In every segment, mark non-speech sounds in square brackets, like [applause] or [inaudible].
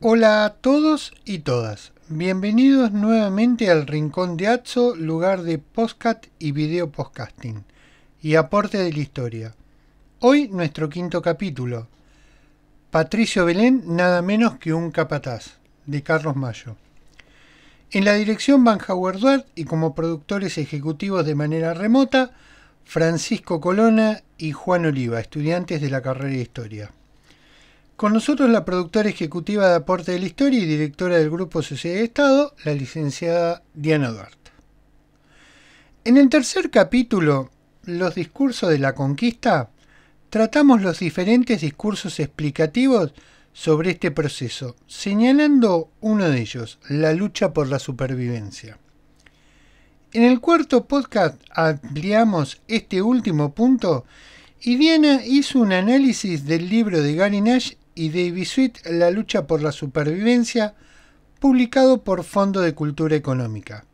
Hola a todos y todas. Bienvenidos nuevamente al Rincón de Atzo, lugar de postcat y video podcasting y aporte de la historia. Hoy nuestro quinto capítulo. Patricio Belén, nada menos que un capataz, de Carlos Mayo. En la dirección Van Howard Duarte y como productores ejecutivos de manera remota, Francisco Colona y Juan Oliva, estudiantes de la carrera de Historia. Con nosotros la productora ejecutiva de Aporte de la Historia y directora del Grupo Sociedad de Estado, la licenciada Diana Duarte. En el tercer capítulo, Los discursos de la conquista, tratamos los diferentes discursos explicativos sobre este proceso, señalando uno de ellos, la lucha por la supervivencia. En el cuarto podcast ampliamos este último punto y Diana hizo un análisis del libro de Gary Nash y David Sweet, La lucha por la supervivencia, publicado por Fondo de Cultura Económica.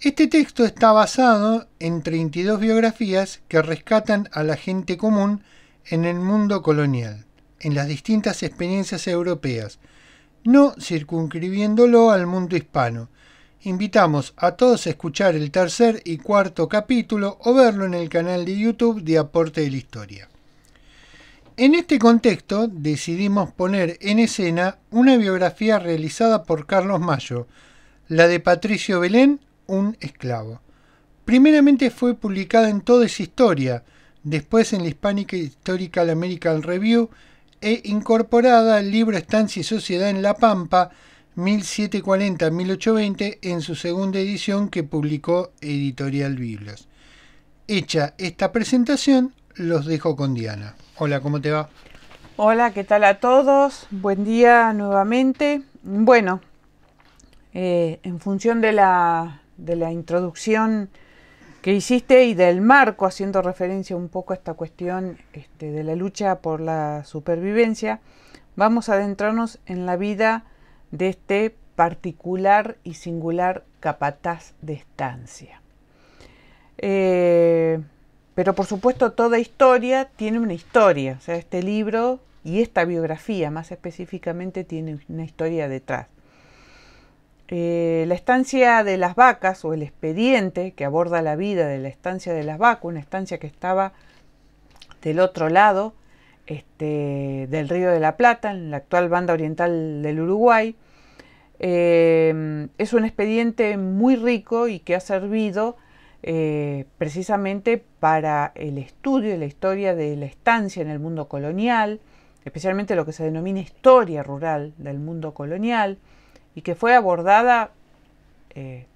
Este texto está basado en 32 biografías que rescatan a la gente común en el mundo colonial, en las distintas experiencias europeas, no circunscribiéndolo al mundo hispano. Invitamos a todos a escuchar el tercer y cuarto capítulo o verlo en el canal de YouTube de Aporte de la Historia. En este contexto decidimos poner en escena una biografía realizada por Carlos Mayo, la de Patricio Belén, un esclavo. Primeramente fue publicada en Toda es Historia, después en la Hispanic Historical American Review e incorporada al libro Estancia y Sociedad en La Pampa 1740-1820 en su segunda edición que publicó Editorial Biblos. Hecha esta presentación, los dejo con Diana. Hola, ¿cómo te va? Hola, ¿qué tal a todos? Buen día nuevamente. Bueno, eh, en función de la, introducción que hiciste y del marco, haciendo referencia un poco a esta cuestión este, de la lucha por la supervivencia, vamos a adentrarnos en la vida de este particular y singular capataz de estancia. Eh, pero por supuesto toda historia tiene una historia, o sea, este libro y esta biografía más específicamente tiene una historia detrás. Eh, la estancia de las vacas o el expediente que aborda la vida de la estancia de las vacas, una estancia que estaba del otro lado este, del río de la Plata, en la actual banda oriental del Uruguay, eh, es un expediente muy rico y que ha servido eh, precisamente para el estudio de la historia de la estancia en el mundo colonial, especialmente lo que se denomina historia rural del mundo colonial, y que fue abordada eh,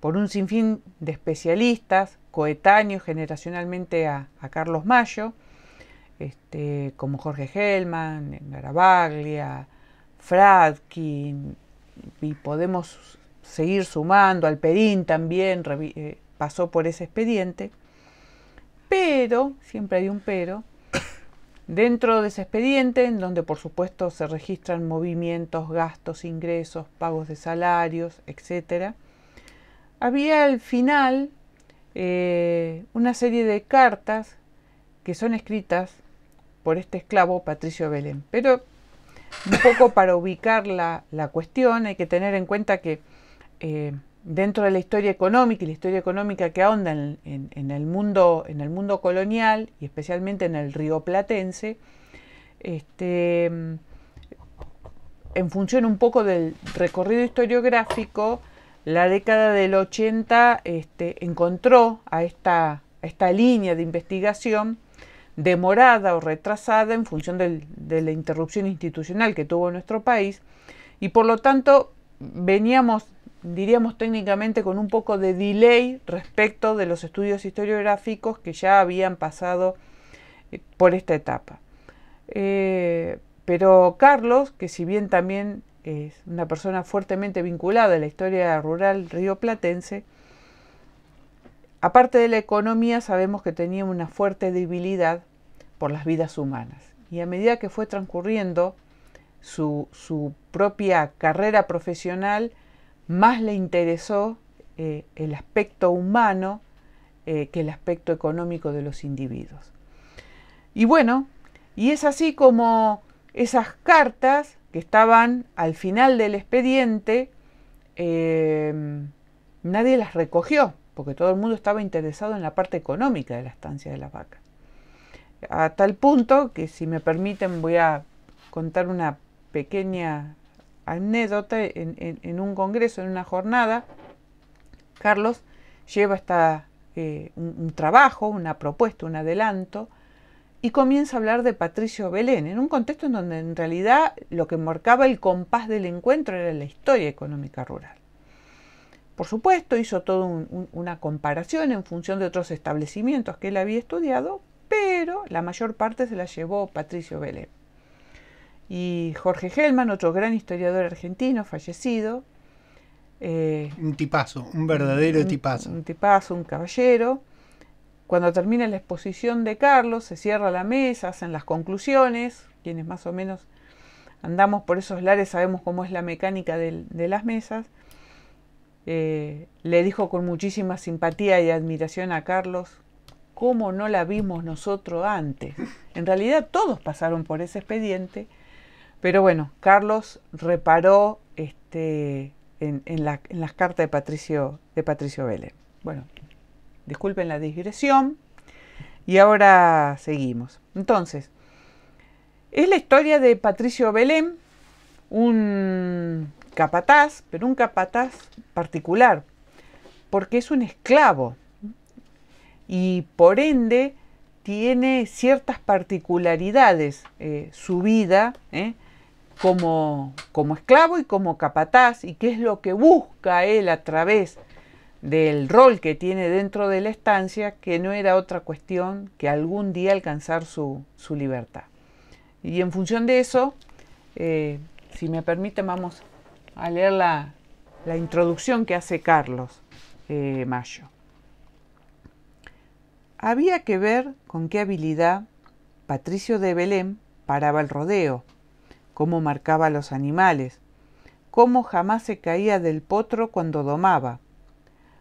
por un sinfín de especialistas coetáneos generacionalmente a, Carlos Mayo, este, como Jorge Hellman, Garabaglia, Fradkin, y podemos seguir sumando, al Perín también, eh, pasó por ese expediente, pero, siempre hay un pero, [coughs] dentro de ese expediente, en donde por supuesto se registran movimientos, gastos, ingresos, pagos de salarios, etc., había al final eh, una serie de cartas que son escritas por este esclavo Patricio Belén. Pero un poco para ubicar la, la cuestión hay que tener en cuenta que eh, dentro de la historia económica y la historia económica que ahonda en, el, mundo, en el mundo colonial y especialmente en el platense este, en función un poco del recorrido historiográfico, la década del 80 este, encontró a esta, esta línea de investigación demorada o retrasada en función de la interrupción institucional que tuvo nuestro país y por lo tanto veníamos diríamos técnicamente con un poco de delay respecto de los estudios historiográficos que ya habían pasado eh, por esta etapa. Eh, pero Carlos, que si bien también es una persona fuertemente vinculada a la historia rural rioplatense, aparte de la economía sabemos que tenía una fuerte debilidad por las vidas humanas. Y a medida que fue transcurriendo su propia carrera profesional, más le interesó eh, el aspecto humano eh, que el aspecto económico de los individuos. Y bueno, y es así como esas cartas que estaban al final del expediente, eh, nadie las recogió, porque todo el mundo estaba interesado en la parte económica de la estancia de la vaca. A tal punto que, si me permiten, voy a contar una pequeña anécdota, en, un congreso, en una jornada, Carlos lleva hasta eh, un, trabajo, una propuesta, un adelanto, y comienza a hablar de Patricio Belén, en un contexto en donde en realidad lo que marcaba el compás del encuentro era la historia económica rural. Por supuesto, hizo toda una comparación en función de otros establecimientos que él había estudiado, pero la mayor parte se la llevó Patricio Belén y Jorge Gelman, otro gran historiador argentino, fallecido. Eh, un tipazo, un verdadero tipazo. Un tipazo, un caballero. Cuando termina la exposición de Carlos, se cierra la mesa, hacen las conclusiones, quienes más o menos andamos por esos lares sabemos cómo es la mecánica de, las mesas. Eh, le dijo con muchísima simpatía y admiración a Carlos, ¿cómo no la vimos nosotros antes? En realidad todos pasaron por ese expediente pero bueno, Carlos reparó este, en, las cartas de Patricio, de Patricio Bueno, disculpen la digresión. Y ahora seguimos. Entonces, es la historia de Patricio Belén, un capataz, pero un capataz particular, porque es un esclavo y por ende tiene ciertas particularidades eh, su vida, eh, como, como esclavo y como capataz, y qué es lo que busca él a través del rol que tiene dentro de la estancia, que no era otra cuestión que algún día alcanzar su, su libertad. Y en función de eso, eh, si me permiten, vamos a leer la, introducción que hace Carlos eh, Mayo. Había que ver con qué habilidad Patricio de Belén paraba el rodeo cómo marcaba los animales, cómo jamás se caía del potro cuando domaba,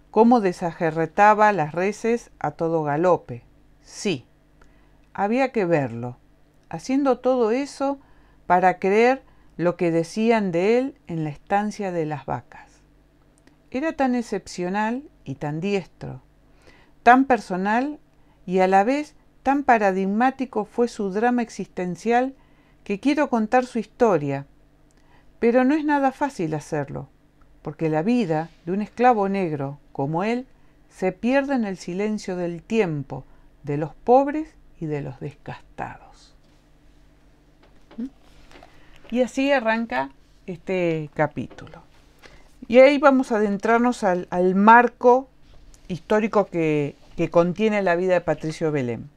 cómo desajerretaba las reses a todo galope. Sí, había que verlo, haciendo todo eso para creer lo que decían de él en la estancia de las vacas. Era tan excepcional y tan diestro, tan personal y a la vez tan paradigmático fue su drama existencial que quiero contar su historia, pero no es nada fácil hacerlo, porque la vida de un esclavo negro como él se pierde en el silencio del tiempo, de los pobres y de los descastados. ¿Mm? Y así arranca este capítulo. Y ahí vamos a adentrarnos al, marco histórico que, contiene la vida de Patricio Belén.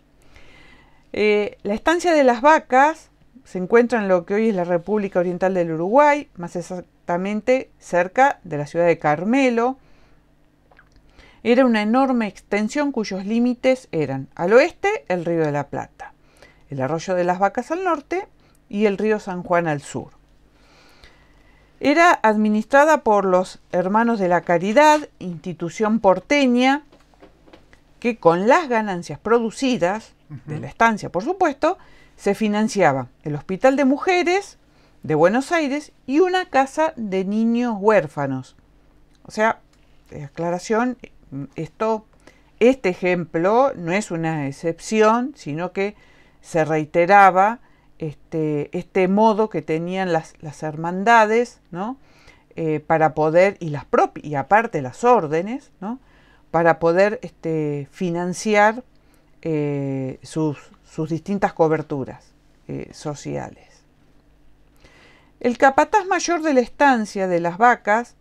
Eh, la estancia de las vacas se encuentra en lo que hoy es la República Oriental del Uruguay, más exactamente cerca de la ciudad de Carmelo. Era una enorme extensión cuyos límites eran al oeste el río de la Plata, el arroyo de las vacas al norte y el río San Juan al sur. Era administrada por los Hermanos de la Caridad, institución porteña, que con las ganancias producidas, de la estancia por supuesto, se financiaba el Hospital de Mujeres de Buenos Aires y una casa de niños huérfanos. O sea, aclaración, esto, este ejemplo no es una excepción, sino que se reiteraba este, este modo que tenían las, hermandades, ¿no? Eh, para poder, y las y aparte las órdenes, ¿no? Para poder este, financiar eh, sus, distintas coberturas eh, sociales. El capataz mayor de la estancia de las vacas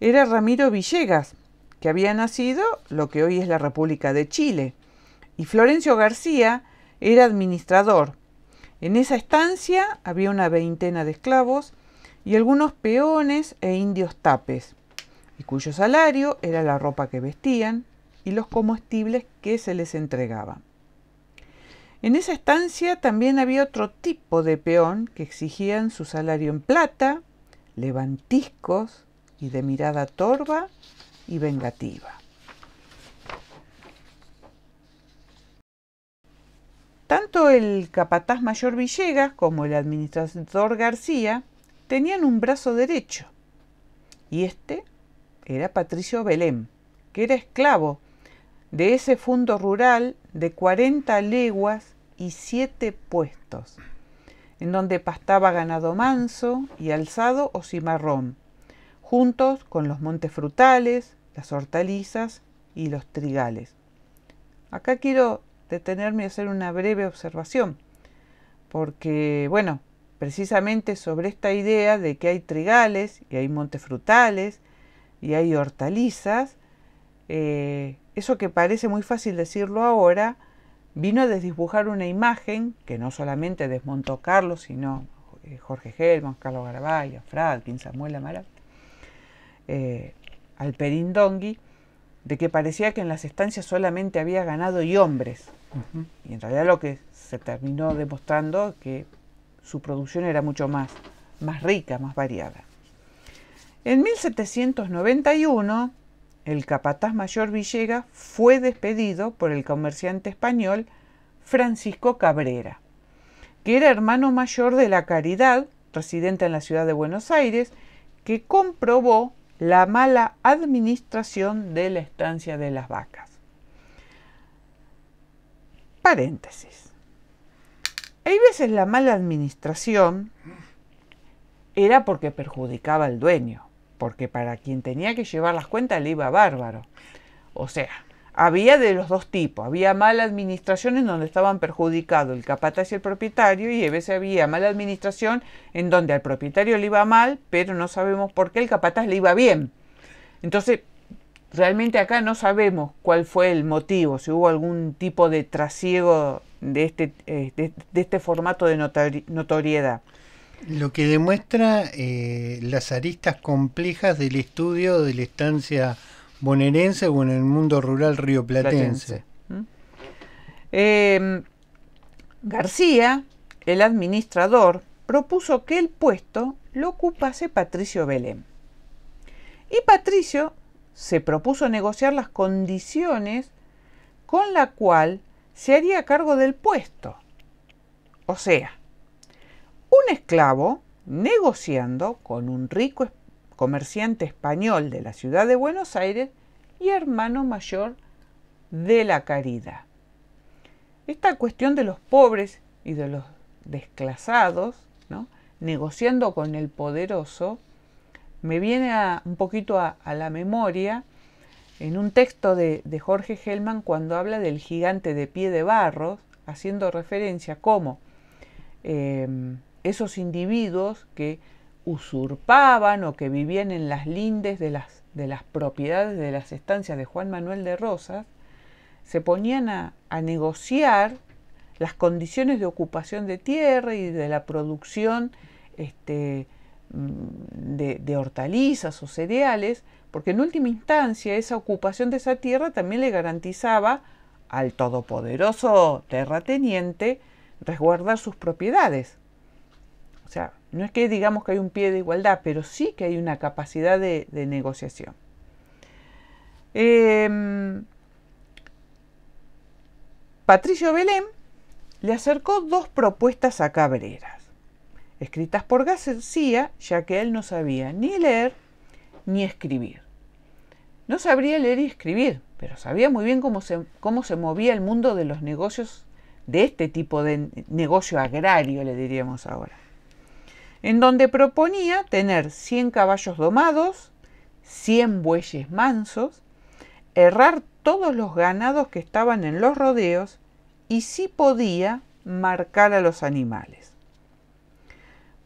era Ramiro Villegas, que había nacido lo que hoy es la República de Chile, y Florencio García era administrador. En esa estancia había una veintena de esclavos y algunos peones e indios tapes, y cuyo salario era la ropa que vestían, y los comestibles que se les entregaban. En esa estancia también había otro tipo de peón que exigían su salario en plata, levantiscos y de mirada torva y vengativa. Tanto el capataz mayor Villegas como el administrador García tenían un brazo derecho, y este era Patricio Belén, que era esclavo de ese fondo rural de 40 leguas y 7 puestos, en donde pastaba ganado manso y alzado o cimarrón, juntos con los montes frutales, las hortalizas y los trigales. Acá quiero detenerme y hacer una breve observación, porque, bueno, precisamente sobre esta idea de que hay trigales y hay montes frutales y hay hortalizas, eh, eso que parece muy fácil decirlo ahora, vino a desdibujar una imagen que no solamente desmontó Carlos, sino eh, Jorge Gelman, Carlos Garabaya, Fradkin, Samuel Amaral, eh, de que parecía que en las estancias solamente había ganado y hombres. Y en realidad lo que se terminó demostrando es que su producción era mucho más, más rica, más variada. En 1791, el capataz mayor Villegas fue despedido por el comerciante español Francisco Cabrera, que era hermano mayor de la Caridad, residente en la ciudad de Buenos Aires, que comprobó la mala administración de la estancia de las vacas. Paréntesis. Hay veces la mala administración era porque perjudicaba al dueño porque para quien tenía que llevar las cuentas le iba bárbaro. O sea, había de los dos tipos. Había mala administración en donde estaban perjudicados el capataz y el propietario y a veces había mala administración en donde al propietario le iba mal, pero no sabemos por qué el capataz le iba bien. Entonces, realmente acá no sabemos cuál fue el motivo, si hubo algún tipo de trasiego de este, eh, de, este formato de notoriedad. Lo que demuestra eh, las aristas complejas del estudio de la estancia bonaerense o en el mundo rural rioplatense. ¿Mm? Eh, García, el administrador, propuso que el puesto lo ocupase Patricio Belén. Y Patricio se propuso negociar las condiciones con la cual se haría cargo del puesto. O sea, un esclavo negociando con un rico comerciante español de la ciudad de Buenos Aires y hermano mayor de la caridad. Esta cuestión de los pobres y de los desclasados, ¿no? negociando con el poderoso, me viene un poquito a, la memoria en un texto de, Jorge Hellman cuando habla del gigante de pie de barro, haciendo referencia como em, esos individuos que usurpaban o que vivían en las lindes de las, de las propiedades de las estancias de Juan Manuel de Rosas, se ponían a, negociar las condiciones de ocupación de tierra y de la producción este, mm, de, hortalizas o cereales, porque en última instancia esa ocupación de esa tierra también le garantizaba al todopoderoso terrateniente resguardar sus propiedades. O sea, no es que digamos que hay un pie de igualdad, pero sí que hay una capacidad de, negociación. Em, Patricio Belén le acercó dos propuestas a Cabreras, escritas por García, ya que él no sabía ni leer ni escribir. No sabría leer y escribir, pero sabía muy bien cómo se movía el mundo de los negocios, de este tipo de negocio agrario, le diríamos ahora en donde proponía tener 100 caballos domados, 100 bueyes mansos, errar todos los ganados que estaban en los rodeos y si podía marcar a los animales.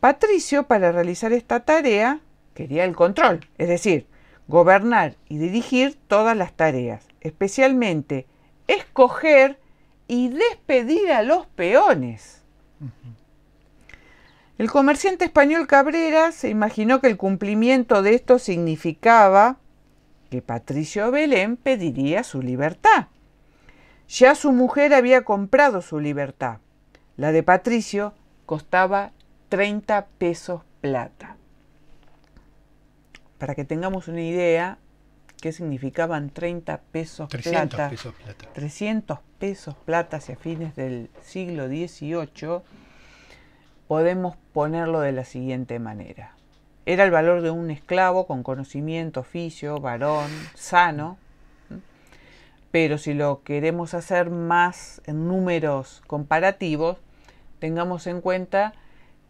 Patricio para realizar esta tarea quería el control, es decir, gobernar y dirigir todas las tareas, especialmente escoger y despedir a los peones. El comerciante español Cabrera se imaginó que el cumplimiento de esto significaba que Patricio Belén pediría su libertad. Ya su mujer había comprado su libertad. La de Patricio costaba 30 pesos plata. Para que tengamos una idea, ¿qué significaban 30 pesos plata? 300 pesos plata. 300 pesos plata hacia fines del siglo XVIII podemos ponerlo de la siguiente manera. Era el valor de un esclavo con conocimiento, oficio, varón, sano, pero si lo queremos hacer más en números comparativos, tengamos en cuenta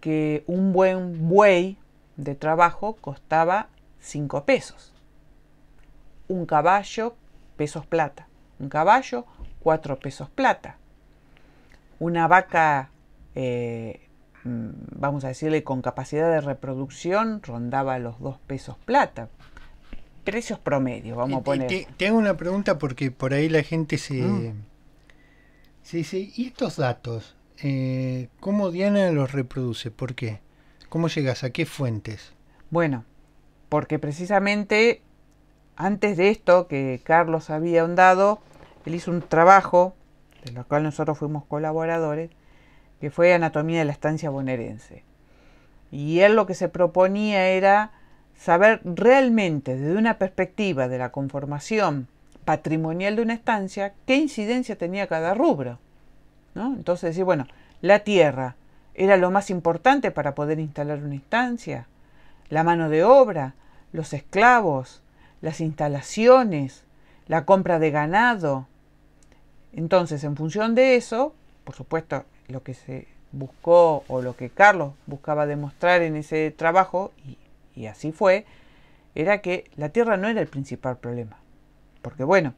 que un buen buey de trabajo costaba 5 pesos. Un caballo, pesos plata. Un caballo, 4 pesos plata. Una vaca eh, Mm, vamos a decirle, con capacidad de reproducción rondaba los dos pesos plata. Precios promedios, vamos a poner. Te, una pregunta porque por ahí la gente se... Mm. Sí, ¿Y estos datos? Eh, ¿Cómo Diana los reproduce? ¿Por qué? ¿Cómo llegas? ¿A qué fuentes? Bueno, porque precisamente antes de esto que Carlos había ahondado, él hizo un trabajo, de lo cual nosotros fuimos colaboradores, que fue Anatomía de la Estancia Bonaerense. Y él lo que se proponía era saber realmente desde una perspectiva de la conformación patrimonial de una estancia qué incidencia tenía cada rubro. Entonces decir, bueno, la tierra era lo más importante para poder instalar una estancia, la mano de obra, los esclavos, las instalaciones, la compra de ganado. Entonces, en función de eso, por supuesto, lo que se buscó o lo que Carlos buscaba demostrar en ese trabajo, y, así fue, era que la tierra no era el principal problema. Porque bueno,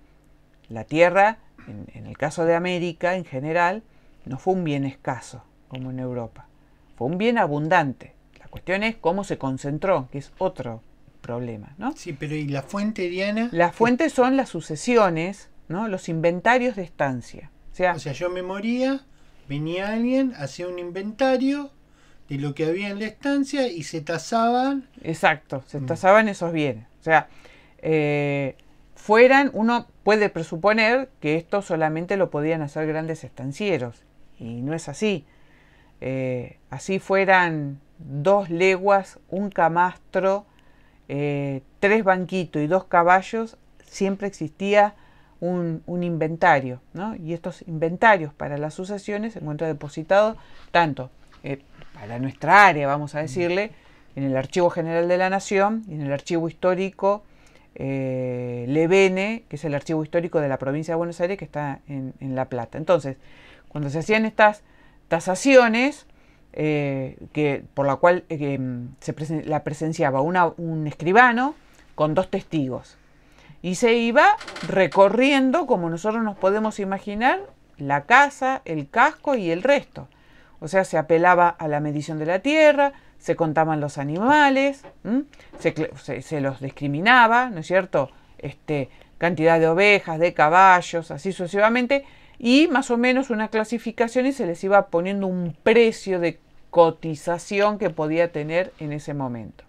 la tierra, en, el caso de América en general, no fue un bien escaso como en Europa, fue un bien abundante. La cuestión es cómo se concentró, que es otro problema, ¿no? Sí, pero ¿y la fuente, Diana? la fuente son las sucesiones, ¿no? Los inventarios de estancia. sea, o sea yo me moría, Venía alguien, hacía un inventario de lo que había en la estancia y se tasaban. Exacto, se mm. tasaban esos bienes. O sea, eh, fueran, uno puede presuponer que esto solamente lo podían hacer grandes estancieros, y no es así. Eh, así fueran dos leguas, un camastro, eh, tres banquitos y dos caballos, siempre existía un, inventario, ¿no? Y estos inventarios para las sucesiones se encuentran depositados tanto eh, para nuestra área, vamos a decirle, en el Archivo General de la Nación y en el Archivo Histórico eh, Levene, que es el Archivo Histórico de la Provincia de Buenos Aires, que está en, La Plata. Entonces, cuando se hacían estas tasaciones, eh, que, por la cual eh, mm, se la presenciaba un escribano con dos testigos y se iba recorriendo, como nosotros nos podemos imaginar, la casa, el casco y el resto. O sea, se apelaba a la medición de la tierra, se contaban los animales, se, los discriminaba, ¿no es cierto? Este, cantidad de ovejas, de caballos, así sucesivamente, y más o menos una clasificación y se les iba poniendo un precio de cotización que podía tener en ese momento.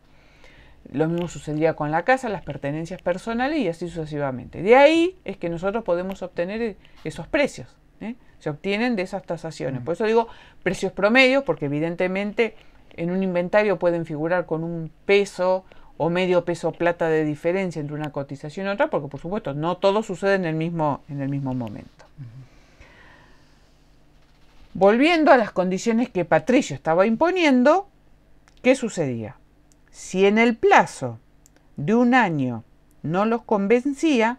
Lo mismo sucedía con la casa, las pertenencias personales y así sucesivamente. De ahí es que nosotros podemos obtener e, esos precios. ¿eh? Se obtienen de esas tasaciones. Mm. Por eso digo precios promedio, porque evidentemente en un inventario pueden figurar con un peso o medio peso plata de diferencia entre una cotización y otra, porque por supuesto no todo sucede en el mismo, en el mismo momento. Volviendo a las condiciones que Patricio estaba imponiendo, ¿qué sucedía? Si en el plazo de un año no los convencía,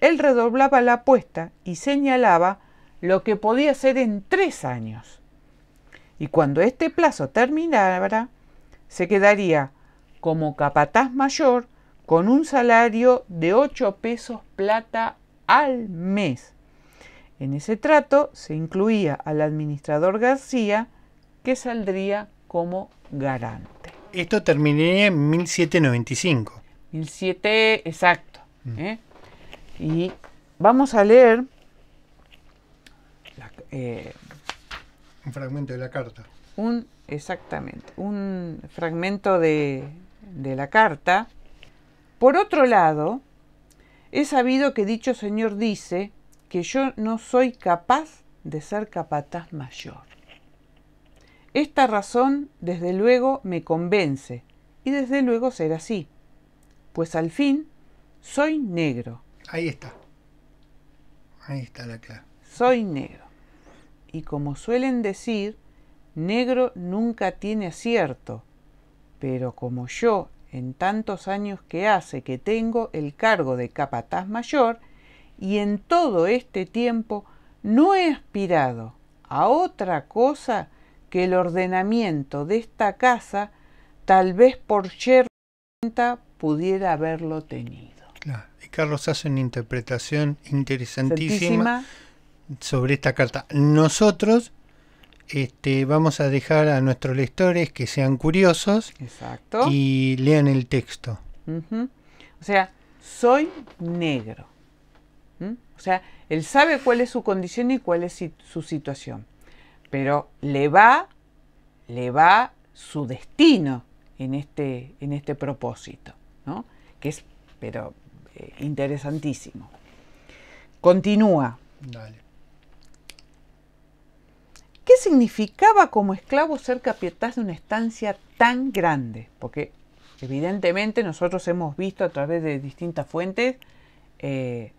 él redoblaba la apuesta y señalaba lo que podía ser en tres años. Y cuando este plazo terminara, se quedaría como capataz mayor con un salario de 8 pesos plata al mes. En ese trato se incluía al administrador García, que saldría como garante. Esto terminaría en 1795. 17, exacto. Mm. ¿eh? Y vamos a leer... Eh, un fragmento de la carta. Un, exactamente, un fragmento de, de la carta. Por otro lado, he sabido que dicho señor dice que yo no soy capaz de ser capataz mayor. Esta razón, desde luego, me convence, y desde luego será así, pues al fin soy negro. Ahí está. Ahí está la clave. Soy negro. Y como suelen decir, negro nunca tiene acierto, pero como yo, en tantos años que hace que tengo el cargo de capataz mayor, y en todo este tiempo no he aspirado a otra cosa que el ordenamiento de esta casa, tal vez por cierta pudiera haberlo tenido. Claro. Y Carlos hace una interpretación interesantísima sobre esta carta. Nosotros este, vamos a dejar a nuestros lectores que sean curiosos y lean el texto. O sea, soy negro. ¿Mm? O sea, él sabe cuál es su condición y cuál es su situación pero le va, le va su destino en este, en este propósito, ¿no? que es pero eh, interesantísimo. Continúa. Dale. ¿Qué significaba como esclavo ser capitán de una estancia tan grande? Porque evidentemente nosotros hemos visto a través de distintas fuentes eh,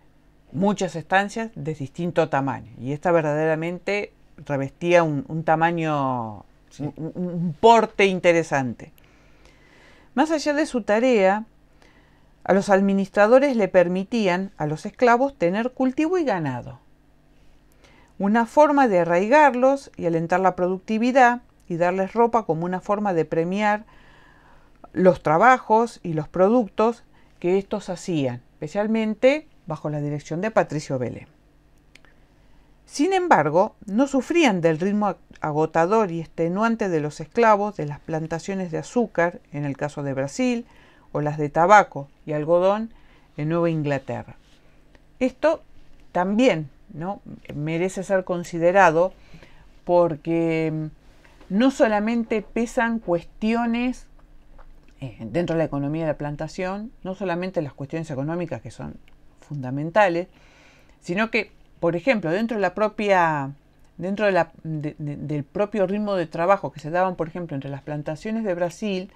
muchas estancias de distinto tamaño y esta verdaderamente revestía un, tamaño, un, porte interesante. Más allá de su tarea, a los administradores le permitían a los esclavos tener cultivo y ganado. Una forma de arraigarlos y alentar la productividad y darles ropa como una forma de premiar los trabajos y los productos que estos hacían, especialmente bajo la dirección de Patricio Belén. Sin embargo, no sufrían del ritmo agotador y extenuante de los esclavos de las plantaciones de azúcar, en el caso de Brasil, o las de tabaco y algodón en Nueva Inglaterra. Esto también ¿no? merece ser considerado porque mm, no solamente pesan cuestiones eh, dentro de la economía de la plantación, no solamente las cuestiones económicas que son fundamentales, sino que por ejemplo, dentro la propia dentro del propio ritmo de trabajo que se daban, por ejemplo, entre las plantaciones de Brasil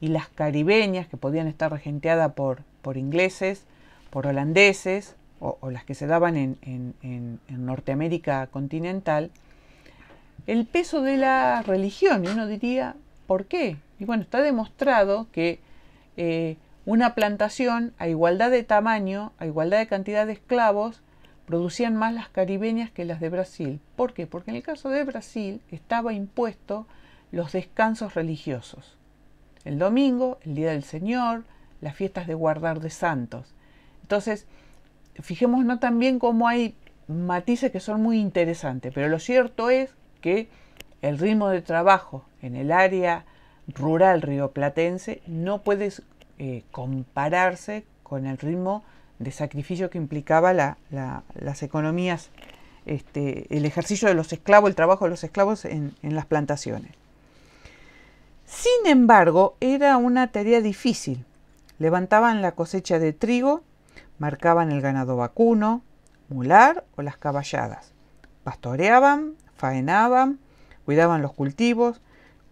y las caribeñas, que podían estar regenteadas por, por ingleses, por holandeses, o, las que se daban en, Norteamérica continental, el peso de la religión, y uno diría, ¿por qué? Y bueno, está demostrado que eh, una plantación a igualdad de tamaño, a igualdad de cantidad de esclavos, producían más las caribeñas que las de Brasil. ¿Por qué? Porque en el caso de Brasil estaba impuesto los descansos religiosos. El domingo, el Día del Señor, las fiestas de guardar de santos. Entonces, fijémonos también cómo hay matices que son muy interesantes, pero lo cierto es que el ritmo de trabajo en el área rural rioplatense no puede eh, compararse con el ritmo de sacrificio que implicaba las economías, este, el ejercicio de los esclavos, el trabajo de los esclavos en, en las plantaciones. Sin embargo, era una tarea difícil. Levantaban la cosecha de trigo, marcaban el ganado vacuno, mular o las caballadas, pastoreaban, faenaban, cuidaban los cultivos,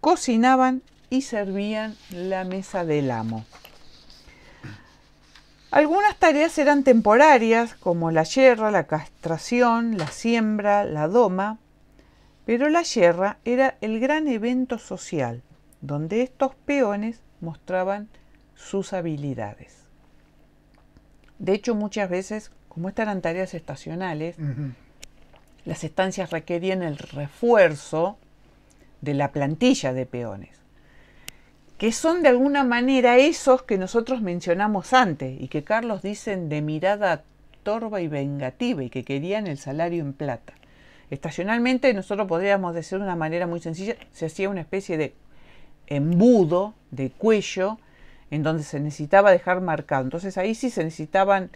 cocinaban y servían la mesa del amo. Algunas tareas eran temporarias, como la yerra, la castración, la siembra, la doma, pero la yerra era el gran evento social, donde estos peones mostraban sus habilidades. De hecho, muchas veces, como estas eran tareas estacionales, las estancias requerían el refuerzo de la plantilla de peones que son de alguna manera esos que nosotros mencionamos antes y que Carlos dicen de mirada torva y vengativa y que querían el salario en plata. Estacionalmente nosotros podríamos decir de una manera muy sencilla, se hacía una especie de embudo, de cuello, en donde se necesitaba dejar marcado. Entonces ahí sí se necesitaban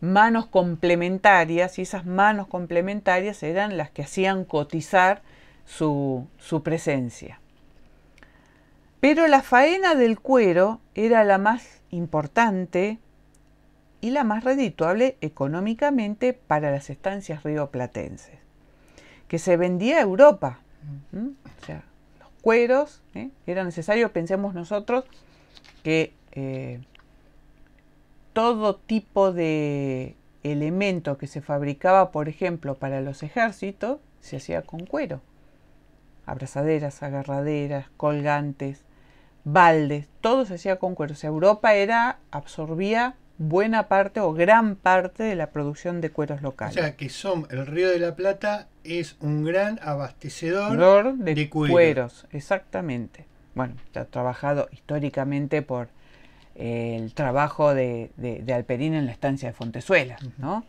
manos complementarias y esas manos complementarias eran las que hacían cotizar su, su presencia. Pero la faena del cuero era la más importante y la más redituable económicamente para las estancias rioplatenses, que se vendía a Europa. O sea, los cueros, ¿eh? era necesario, pensemos nosotros, que eh, todo tipo de elemento que se fabricaba, por ejemplo, para los ejércitos, se hacía con cuero. Abrazaderas, agarraderas, colgantes, baldes, todo se hacía con cueros. Europa era, absorbía buena parte o gran parte de la producción de cueros locales. O sea, que son, el Río de la Plata es un gran abastecedor de, cueros. Exactamente. Bueno, está trabajado históricamente por eh, el trabajo de, Alperín en la estancia de Fontezuela, ¿no?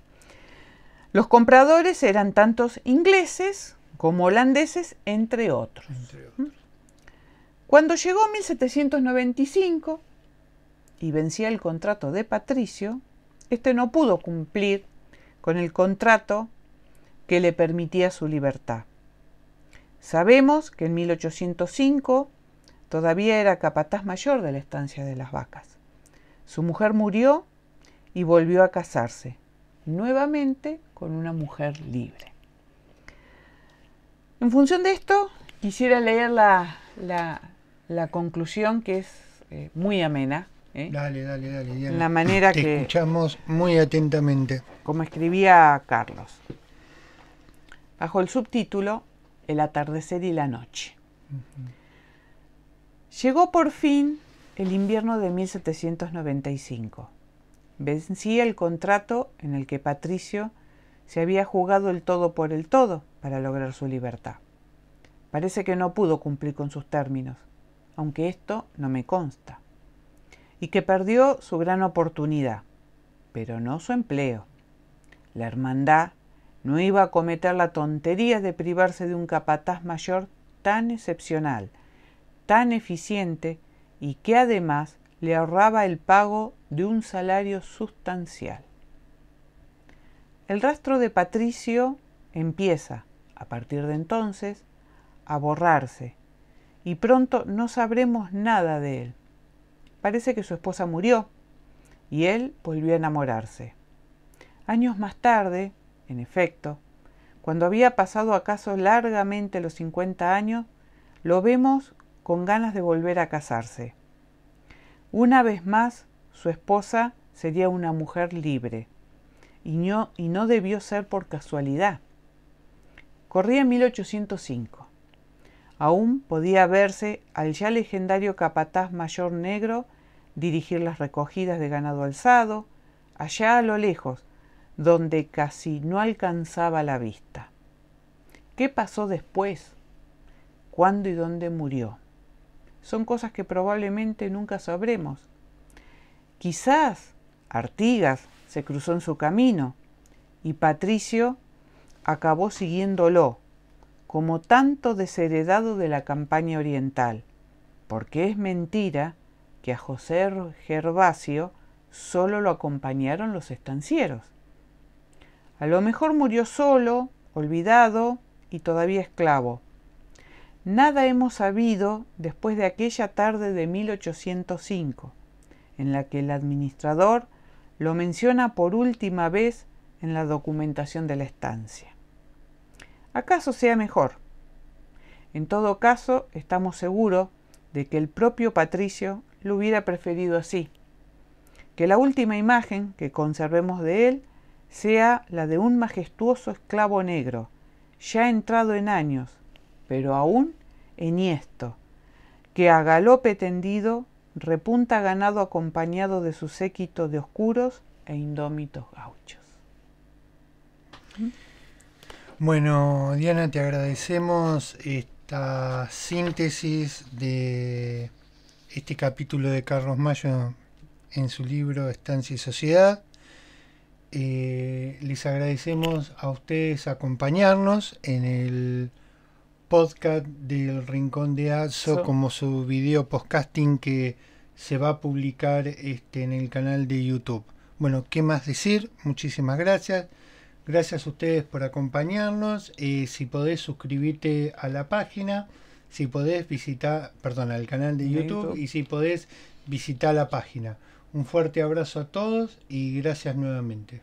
Los compradores eran tantos ingleses como holandeses, entre otros. ¿Mm? Cuando llegó 1795 y vencía el contrato de Patricio, este no pudo cumplir con el contrato que le permitía su libertad. Sabemos que en 1805 todavía era capataz mayor de la estancia de las vacas. Su mujer murió y volvió a casarse, nuevamente con una mujer libre. En función de esto, quisiera leer la, la la conclusión que es eh, muy amena. ¿eh? Dale, dale, dale, La manera que. Escuchamos muy atentamente. Como escribía Carlos. Bajo el subtítulo El atardecer y la noche. Llegó por fin el invierno de 1795. Vencía el contrato en el que Patricio se había jugado el todo por el todo para lograr su libertad. Parece que no pudo cumplir con sus términos aunque esto no me consta, y que perdió su gran oportunidad, pero no su empleo. La hermandad no iba a cometer la tontería de privarse de un capataz mayor tan excepcional, tan eficiente y que además le ahorraba el pago de un salario sustancial. El rastro de Patricio empieza, a partir de entonces, a borrarse y pronto no sabremos nada de él. Parece que su esposa murió y él volvió a enamorarse. Años más tarde, en efecto, cuando había pasado acaso largamente los 50 años, lo vemos con ganas de volver a casarse. Una vez más, su esposa sería una mujer libre, y no, y no debió ser por casualidad. Corría en 1805. Aún podía verse al ya legendario capataz mayor negro dirigir las recogidas de ganado alzado, allá a lo lejos, donde casi no alcanzaba la vista. ¿Qué pasó después? ¿Cuándo y dónde murió? Son cosas que probablemente nunca sabremos. Quizás Artigas se cruzó en su camino y Patricio acabó siguiéndolo como tanto desheredado de la campaña oriental, porque es mentira que a José Gervasio solo lo acompañaron los estancieros. A lo mejor murió solo, olvidado y todavía esclavo. Nada hemos sabido después de aquella tarde de 1805, en la que el administrador lo menciona por última vez en la documentación de la estancia acaso sea mejor. En todo caso, estamos seguros de que el propio Patricio lo hubiera preferido así, que la última imagen que conservemos de él sea la de un majestuoso esclavo negro, ya entrado en años, pero aún eniesto, que a galope tendido repunta ganado acompañado de su séquito de oscuros e indómitos gauchos. ¿Mm? Bueno, Diana, te agradecemos esta síntesis de este capítulo de Carlos Mayo en su libro Estancia y Sociedad. Eh, les agradecemos a ustedes acompañarnos en el podcast del Rincón de Azo, como su video podcasting que se va a publicar este, en el canal de YouTube. Bueno, ¿qué más decir? Muchísimas gracias. Gracias a ustedes por acompañarnos. Eh, si podés suscribirte a la página, si podés visitar, perdón, al canal de YouTube y si podés visitar la página. Un fuerte abrazo a todos y gracias nuevamente.